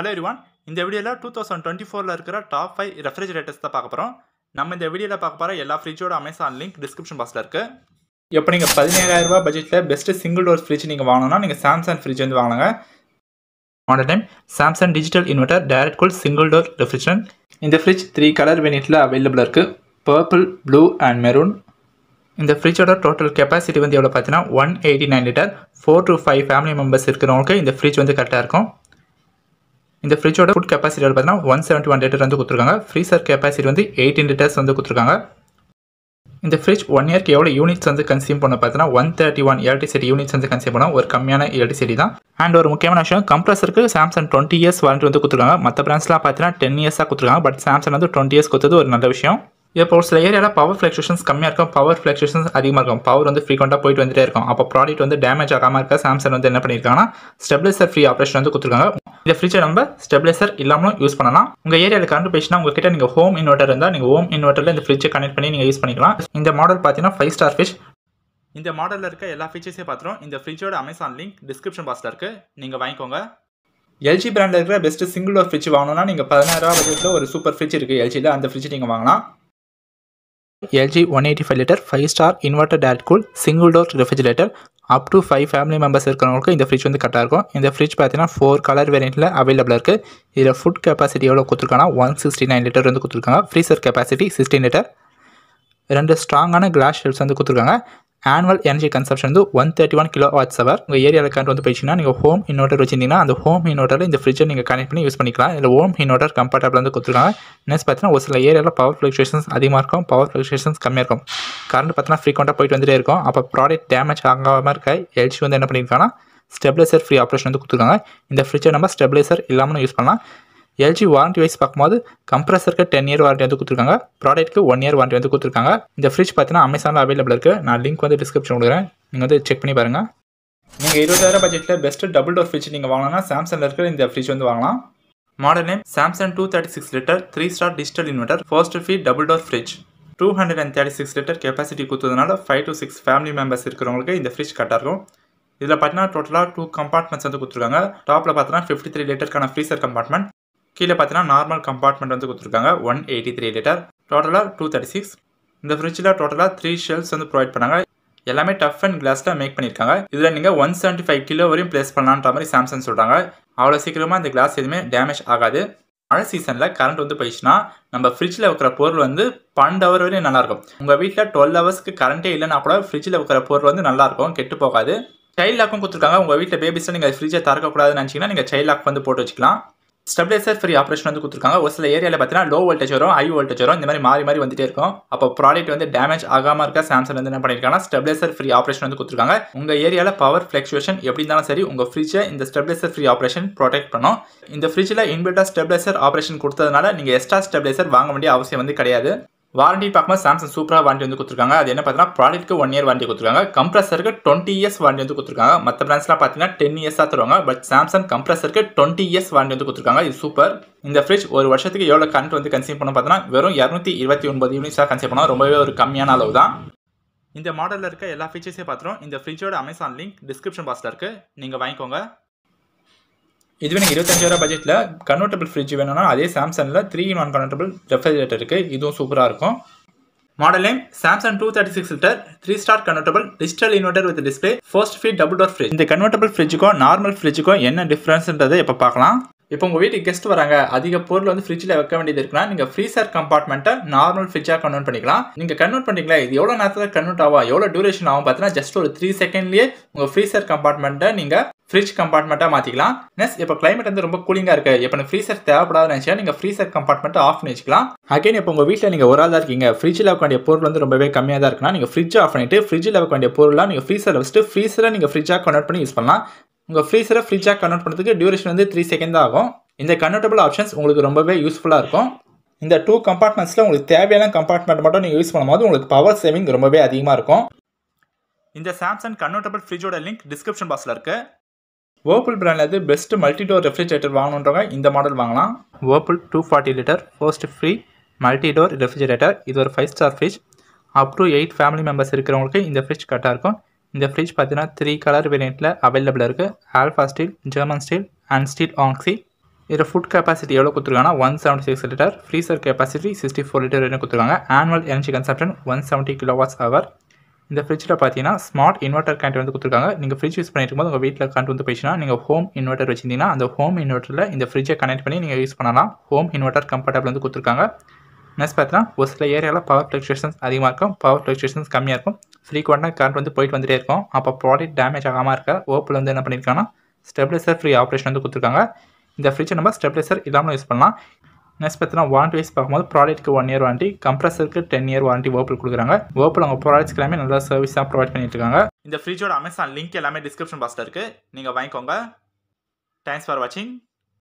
hello எரிவான் இந்த வீடியோவில் two thousand twenty ஃபோரில் இருக்கிற டாப் ஃபைவ் ரெஃப்ரிஜரேட்டர்ஸ் தான் பார்க்க போகிறோம் நம்ம இந்த வீடியோவில் பார்க்க போகிற எல்லா ஃப்ரிட்ஜோட அமேசான் லிங்க் டிஸ்கிரிப்ஷன் பாக்ஸில் இருக்குது இப்போ நீங்கள் பதினேழாயிரரூபா பட்ஜெட்டில் பெஸ்ட்டு சிங்கிள் டோர் ஃப்ரிட்ஜ் நீங்கள் வாங்கணும்னா நீங்கள் சாம்சங் ஃப்ரிட்ஜ் வந்து வாங்குங்க on time Samsung digital inverter direct cool single door refrigerator இந்த ஃப்ரிட்ஜ் த்ரீ கலர் வேரியண்ட்டில் அவைலபிளாக இருக்குது பர்பிள் ப்ளூ அண்ட் மெரூன் இந்த ஃப்ரிட்ஜோட டோட்டல் கெப்பாசிட்டி வந்து எவ்வளோ பார்த்தீங்கன்னா one eighty nine litre four to five family members இருக்கிறவங்களுக்கு இந்த ஃப்ரிட்ஜ் வந்து கரெக்டாக இருக்கும் இந்த ஃப்ரிட்ஜோட ஃபுட் கெப்பாசிட்டி பார்த்தீங்கன்னா ஒன் செவன்ட்டி ஒன் லிட்டர் வந்து கொடுத்துருக்காங்க ஃப்ரீசர் கெப்பாசிட்டி வந்து எயிட்டீன் லிட்டர்ஸ் வந்து கொடுத்துருக்காங்க இந்த ஃப்ரிட்ஜ் ஒன் இயர்க்கு எவ்வளோ யூனிட்ஸ் வந்து கன்சியூம் பண்ண பார்த்தீங்கன்னா one thirty one electricity units வந்து கன்சியூம் பண்ண ஒரு கம்மியான எலக்ட்ரிசிட்டி தான் அண்ட் ஒரு முக்கியமான விஷயம் கம்ப்ரஸருக்கு சாம்சங் டுவெண்ட்டி இயர்ஸ் வாரண்டி வந்து கொடுத்துருக்காங்க மற்ற பிராண்ட்ஸ்லாம் பார்த்தீங்கன்னா டென் இயர்ஸாக கொடுத்துருக்காங்க பட் சாம்சங் வந்து டுவெண்ட்டி இயர்ஸ் கொடுத்தது ஒரு நல்ல விஷயம் இப்போ ஒரு சில ஏரியாவில் பவர் ஃப்ளக்ஷேஷன்ஸ் கம்மியாக இருக்கும் பவர் ஃப்ளக்ஷேஷன்ஸ் அதிகமாக இருக்கும் பவர் வந்து ஃப்ரீக்வெண்ட்டாக போயிட்டு வந்துட்டே இருக்கும் அப்போ ப்ராடக்ட் வந்து டேமேஜ் ஆகாமல் இருக்க சாம்சங் வந்து என்ன பண்ணியிருக்காங்கன்னா ஸ்டெப்லைசர் ஃப்ரீ ஆப்ரேஷன் வந்து கொடுத்துருக்காங்க இந்த ஃப்ரிட்ஜை நம்ம ஸ்டெபிலைசர் இல்லாமலும் யூஸ் பண்ணலாம் உங்கள் ஏரியாவில் கரண்ட் போயிடுச்சுன்னா உங்ககிட்ட நீங்கள் ஹோம் இன்வெர்ட்டர் இருந்தால் நீங்கள் ஹோம் இன்வெர்ட்டரில் இந்த ஃப்ரிட்ஜை கனெக்ட் பண்ணி நீங்கள் யூஸ் பண்ணிக்கலாம் இந்த மாடல் பார்த்தீங்கன்னா ஃபைவ் ஸ்டார் ஃபிஷ் இந்த மாடலில் இருக்க எல்லா ஃபீச்சர்ஸையும் பார்த்துரும் இந்த ஃப்ரிட்ஜோட அமேசான் லிங்க் டிஸ்கிரிப்ஷன் பாக்ஸில் இருக்குது நீங்கள் வாங்கிக்கோங்க எல்ஜி பிராண்டில் இருக்கிற பெஸ்ட்டு சிங்கிள் டோர் ஃப்ரிட்ஜ் வாங்கணும்னா நீங்கள் பதினாயிரம் பட்ஜெட்டில் ஒரு சூப்பர் ஃப்ரிட்ஜ் இருக்குது எல்ஜியில் அந்த ஃப்ரிட்ஜ் நீங்கள் வாங்கலாம் LG 185 litre five star inverter டேட் cool single door refrigerator up to five family members இருக்கிறவங்களுக்கு இந்த ஃப்ரிட்ஜ் வந்து கரெக்டாக இருக்கும் இந்த ஃப்ரிட்ஜ் பார்த்தீங்கன்னா ஃபோர் கலர் வேரியண்ட்டில் அவைலபிள் இருக்குது இதில் ஃபுட் கெப்பாசிட்டி எவ்வளோ கொடுத்துருக்காங்கன்னா ஒன் சிக்ஸ்டி நைன் லிட்டர் வந்து கொடுத்துருக்காங்க ஃப்ரீசர் கெப்பாசிட்டி சிக்ஸ்டீன் லிட்டர் ரெண்டு ஸ்ட்ராங்கான கிளாஸ் ஷெல்ஸ் வந்து கொடுத்துருக்காங்க ஆனுவல் எனர்ஜி கன்சப்ஷன் வந்து one thirty one kilo watts hour உங்கள் ஏரியாவில் கரண்ட் வந்து போயிடுச்சுன்னா நீங்கள் ஹோம் இன்வெர்டர் வச்சிருந்தீங்கன்னா அந்த ஹோம் இன்வெர்டரில் இந்த ஃப்ரிட்ஜை நீங்கள் கனெக்ட் பண்ணி யூஸ் பண்ணிக்கலாம் இல்லை ஹோம் இன்வெர்டர் கம்ஃபர்டபுளாக வந்து கொடுத்துருக்காங்க நெக்ஸ்ட் பார்த்தீங்கன்னா ஒரு சில ஏரியாவில் பவர் ஃப்ளக்சுவேஷன்ஸ் அதிகமாக இருக்கும் பவர் ஃப்ளக்சுவேஷன்ஸ் கம்மியாக இருக்கும் கரண்ட் பார்த்தீங்கன்னா ஃப்ரீக்வெண்ட்டாக போயிட்டு வந்துட்டே இருக்கும் அப்போ ப்ராடக்ட் டேமேஜ் ஆகாமல் இருக்க எல்ஜி வந்து என்ன பண்ணியிருக்காங்கன்னா ஸ்டெபிளைசர் ஃப்ரீ ஆப்ரேஷன் வந்து கொடுத்துருக்காங்க இந்த ஃப்ரிட்ஜை நம்ம ஸ்டெபிளைசர் இல்லாமல் யூஸ் பண்ணலாம் எல்ஜி வாரண்டி வைஸ் பார்க்கும்போது கம்ப்ரஸருக்கு டென் இயர் வாரண்டி வந்து கொடுத்துருக்காங்க ப்ராடக்ட்க்கு ஒன் இயர் வாரண்டி வந்து கொடுத்துருக்காங்க இந்த ஃப்ரிட்ஜ் பார்த்தீங்கன்னா அமேசானில் அவைலபிள் இருக்குது நான் லிங்க் வந்து டிஸ்கிரிப்ஷன் கொடுக்குறேன் நீங்கள் வந்து செக் பண்ணி பாருங்கள் நீங்கள் இருபதாயிரம் பட்ஜெட்டில் பெஸ்ட்டு டபுள் டோர் ஃப்ரிட்ஜ் நீங்கள் வாங்கினா சாம்சங்கில் இருக்கிற இந்த ஃப்ரிட்ஜ் வந்து வாங்கலாம் model name Samsung two thirty six litre three star digital inverter frost free double door fridge two hundred and thirty six litre capacity கொடுத்ததுனால five to six family members இருக்கிறவங்களுக்கு இந்த ஃப்ரிட்ஜ் கரெக்டாக இருக்கும் இதில் பார்த்தீங்கன்னா டோட்டலாக டூ கம்பார்ட்மெண்ட்ஸ் வந்து கொடுத்துருக்காங்க டாப்பில் பார்த்தீங்கன்னா ஃபிஃப்டி த்ரீ லிட்டருக்கான ஃப்ரீசர் கம்பார்ட்மெண்ட் கீழே பார்த்தீங்கன்னா நார்மல் கம்பார்ட்மெண்ட் வந்து கொடுத்துருக்காங்க ஒன் எயிட்டி த்ரீ லிட்டர் டோட்டலாக டூ தேர்ட்டி சிக்ஸ் இந்த ஃப்ரிட்ஜில் டோட்டலாக த்ரீ ஷெல்ஸ் வந்து ப்ரொவைட் பண்ணாங்க எல்லாமே டஃப் அண்ட் கிளாஸில் மேக் பண்ணியிருக்காங்க இதில் நீங்கள் ஒன் செவன்ட்டி ஃபைவ் கிலோ வரையும் ப்ளேஸ் பண்ணலான்ற மாதிரி சாம்சங் சொல்கிறாங்க அவ்வளோ சீக்கிரமாக இந்த கிளாஸ் எதுவுமே டேமேஜ் ஆகாது மழை சீசனில் கரண்ட் வந்து போயிடுச்சுன்னா நம்ம ஃப்ரிட்ஜில் வைக்கிற பொருள் வந்து பன்னெண்டு ஹவர் வரையும் நல்லாயிருக்கும் உங்கள் வீட்டில் டுவெல் ஹவர்ஸ்க்கு கரண்ட்டே இல்லைனா கூட ஃப்ரிட்ஜில் வைக்கிற பொருள் வந்து நல்லாயிருக்கும் கெட்டு போகாது சைல்ட் லாக்கும் கொடுத்துருக்காங்க உங்கள் வீட்டில் பேபிஸில் நீங்கள் ஃப்ரிட்ஜை திறக்கக்கூடாதுன்னு நினச்சிங்கன்னா நீங்கள் சைல்ட் லாக் வந்து போட்டு வச்சுக்கலாம் ஸ்டெபிலைசர் ஃப்ரீ ஆப்ரேஷன் வந்து கொடுத்துருக்காங்க ஒரு சில ஏரியாவில் பார்த்தீங்கன்னா லோ வோல்டேஜ் வரும் ஹை வோல்டேஜ் வரும் இந்த மாதிரி மாறி மாறி வந்துட்டே இருக்கும் அப்போ ப்ராடக்ட் வந்து டேமேஜ் ஆகாமல் இருக்க சாம்சங் வந்து என்ன பண்ணியிருக்காங்கன்னா ஸ்டெபிலைசர் ஃப்ரீ ஆப்ரேஷன் வந்து கொடுத்துருக்காங்க உங்கள் ஏரியாவில் பவர் ஃப்ளக்சுவேஷன் எப்படி இருந்தாலும் சரி உங்கள் ஃப்ரிட்ஜை இந்த ஸ்டெபிலைசர் ஃப்ரீ ஆப்ரேஷன் ப்ரொடெக்ட் பண்ணும் இந்த ஃப்ரிட்ஜில் இன்பெட்டாக ஸ்டெபிலைசர் ஆப்ரேஷன் கொடுத்ததுனால நீங்கள் எக்ஸ்ட்ரா ஸ்டெபிலைசர் வாங்க வேண்டிய அவசியம் வந்து கிடையாது வாரண்டி பார்க்கும்போது சாம்சங் சூப்பராக வாரண்டி வந்து கொடுத்துருக்காங்க அது என்ன பார்த்தீங்கன்னா ப்ராடக்ட்க்கு ஒன் இயர் வாரண்டி கொடுத்துருக்காங்க கம்ப்ரஸருக்கு டுவெண்ட்டி இயர்ஸ் வாரண்டி வந்து கொடுத்துருக்காங்க மற்ற பிராண்ட்ஸ்லாம் பார்த்தீங்கன்னா டென் இயர்ஸாக தருவாங்க பட் சாம்சங் கம்ப்ரஸருக்கு டுவெண்ட்டி இயர்ஸ் வாரண்டி வந்து கொடுத்துருக்காங்க இது சூப்பர் இந்த ஃப்ரிட்ஜ் ஒரு வருஷத்துக்கு எவ்வளோ கரண்ட் வந்து கன்சியூம் பண்ண பார்த்தீங்கன்னா வெறும் இரநூத்தி இருபத்தி ஒன்பது யூனிட்ஸாக கன்சியூம் பண்ணால் ரொம்பவே ஒரு கம்மியான அளவு தான் இந்த மாடலில் இருக்க எல்லா ஃபீச்சர்ஸையும் பார்த்துருவோம் இந்த ஃப்ரிட்ஜோட அமேசான் லிங்க் டிஸ்கிரிப்ஷன் பாக்ஸில் இருக்குது நீங்கள் வாங்கிக்கோங்க இதுவே நீங்கள் இருபத்தஞ்சாயிரம் பட்ஜெட்டில் கன்வெர்டபிள் ஃப்ரிட்ஜ் வேணும்னா அதே சாம்சங்கில் three in one convertible refrigerator இருக்குது இதுவும் சூப்பராக இருக்கும் model name Samsung two thirty six litre three star convertible digital inverter with display frost free double door fridge இந்த கன்வெர்டபிள் ஃப்ரிட்ஜுக்கும் நார்மல் ஃப்ரிட்ஜுக்கும் என்ன டிஃப்ரென்ஸ்ன்றதை இப்போ பார்க்கலாம் இப்போ உங்கள் வீட்டுக்கு கெஸ்ட் வராங்க அதிக பொருள் வந்து ஃப்ரிட்ஜில் வைக்க வேண்டியது இருக்குன்னா நீங்கள் ஃப்ரீசர் கம்பார்ட்மெண்ட்டை நார்மல் ஃப்ரிட்ஜாக கன்வெர்ட் பண்ணிக்கலாம் நீங்கள் கன்வெர்ட் பண்ணிக்கலாம் இது எவ்வளோ நேரத்தில் கன்வெர்ட் ஆகும் எவ்வளோ டியூரேஷன் ஆகும் பார்த்தீங்கன்னா ஜஸ்ட் ஒரு த்ரீ செகண்ட்லேயே உங்கள் ஃப்ரீசர் கம்பார்ட்மெண்ட்டை நீங்கள் ஃப்ரிட்ஜ் கம்பார்ட்மெண்ட்டாக மாற்றிக்கலாம் நெக்ஸ்ட் இப்போ கிளைமேட் வந்து ரொம்ப கூலிங்காக இருக்குது இப்போ ஃப்ரீசர் தேவைப்படாதுன்னு நினச்சா நீங்கள் ஃப்ரீசர் கம்பார்ட்மெண்ட்டை ஆஃப் பண்ணி வச்சுக்கலாம் அகைன் இப்போ உங்கள் வீட்டில் நீங்கள் ஒரு ஆள் தான் இருக்கீங்க ஃப்ரிட்ஜில் வைக்க வேண்டிய பொருள் வந்து ரொம்பவே கம்மியாக தான் இருக்குன்னா நீங்கள் ஃப்ரிட்ஜ் ஆஃப் பண்ணிட்டு ஃப்ரிட்ஜில் வைக்க வேண்டிய பொருளாக நீங்கள் ஃப்ரீசரில் வச்சுட்டு ஃப்ரீசரை நீங்கள் ஃப்ரிட்ஜாக கன்வெர்ட் பண்ணி யூஸ் பண்ணலாம் உங்கள் ஃப்ரீசரை ஃப்ரிட்ஜாக கன்வெர்ட் பண்ணுறதுக்கு டியூரேஷன் வந்து த்ரீ செகண்ட் ஆகும் இந்த கன்வெர்டபுள் ஆப்ஷன்ஸ் உங்களுக்கு ரொம்பவே யூஸ்ஃபுல்லாக இருக்கும் இந்த டூ கம்பார்ட்மெண்ட்ஸில் உங்களுக்கு தேவையான கம்பார்ட்மெண்ட் மட்டும் நீங்கள் யூஸ் பண்ணும்போது உங்களுக்கு பவர் சேவிங் ரொம்பவே அதிகமாக இருக்கும் இந்த சாம்சங் கன்வெர்டபுள் ஃப்ரிட்ஜோட லிங்க் டிஸ்கிரிப்ஷன் பாக்ஸில் இருக்குது ஓப்பிள் பிராண்ட்லேருந்து பெஸ்ட் மல்டிடோர் ரெஃப்ரிஜரேட்டர் வாங்கணுன்றவங்க இந்த மாடல் வாங்கலாம் ஓப்பிள் two forty litre frost free multi door refrigerator இது ஒரு five star fridge up to eight family members இருக்கிறவங்களுக்கு இந்த ஃப்ரிட்ஜ் கரெக்டாக இருக்கும் இந்த ஃப்ரிட்ஜ் பார்த்தீங்கன்னா த்ரீ கலர் வேரியண்ட்டில் அவைலபிள் இருக்குது alpha steel German steel and steel ஆங்ஸி இதில் ஃபுட் கெப்பாசிட்டி எவ்வளோ கொடுத்துருக்காங்கன்னா one seventy six litre freezer capacity sixty four litre வரைக்கும் கொடுத்துருக்காங்க annual energy consumption one seventy kilowatts hour இந்த ஃப்ரிட்ஜில் பார்த்தீங்கன்னா ஸ்மார்ட் இன்வெர்டர் கரண்ட் வந்து கொடுத்துருக்காங்க நீங்கள் ஃப்ரிட்ஜ் யூஸ் பண்ணிட்டு இருக்கும்போது உங்கள் வீட்டில் கரண்ட் வந்து போயிடுச்சுன்னா நீங்கள் ஹோம் இன்வெர்டர் வச்சிருந்தீங்கன்னா அந்த ஹோம் இன்வெர்ட்டரில் இந்த ஃப்ரிட்ஜை கனெக்ட் பண்ணி நீங்கள் யூஸ் பண்ணலாம் ஹோம் இன்வெர்டர் கம்ஃபர்டபுள் வந்து கொடுத்துருக்காங்க நெக்ஸ்ட் பார்த்தீங்கன்னா ஒரு சில ஏரியாவில் பவர் ஃப்ளக்சுவேஷன்ஸ் அதிகமாக இருக்கும் பவர் ஃப்ளக்சுவேஷன்ஸ் கம்மியாக இருக்கும் ஃப்ரீக்வெண்ட்டாக கரண்ட் வந்து போயிட்டு வந்துட்டே இருக்கும் அப்போ ப்ராடக்ட் டேமேஜ் ஆகாமல் இருக்க ஓப்பில் வந்து என்ன பண்ணியிருக்காங்கன்னா ஸ்டெப்லைசர் ஃப்ரீ ஆப்ரேஷன் வந்து கொடுத்துருக்காங்க இந்த ஃப்ரிட்ஜை நம்ம ஸ்டெப்லைசர் இல்லாமல் யூஸ் பண்ணலாம் நெக்ஸ்ட் பார்த்தீங்கன்னா வாரண்டி வைஸ் பார்க்கும்போது ப்ராடக்ட்க்கு ஒன் இயர் வாரண்டி கம்ப்ரஸருக்கு டென் இயர் வாரண்டி ஓப்பல் கொடுக்குறாங்க ஓப்பல் அவங்க ப்ராடக்ட்ஸ் எல்லாமே நல்லா சர்வீஸாக ப்ரொவைட் பண்ணிட்டு இருக்காங்க இந்த ஃப்ரிட்ஜோட அமேசான் லிங்க் எல்லாமே டிஸ்கிரிப்ஷன் பாக்ஸில் இருக்குது நீங்கள் வாங்கிக்கோங்க தேங்க்ஸ் ஃபார் வாட்சிங்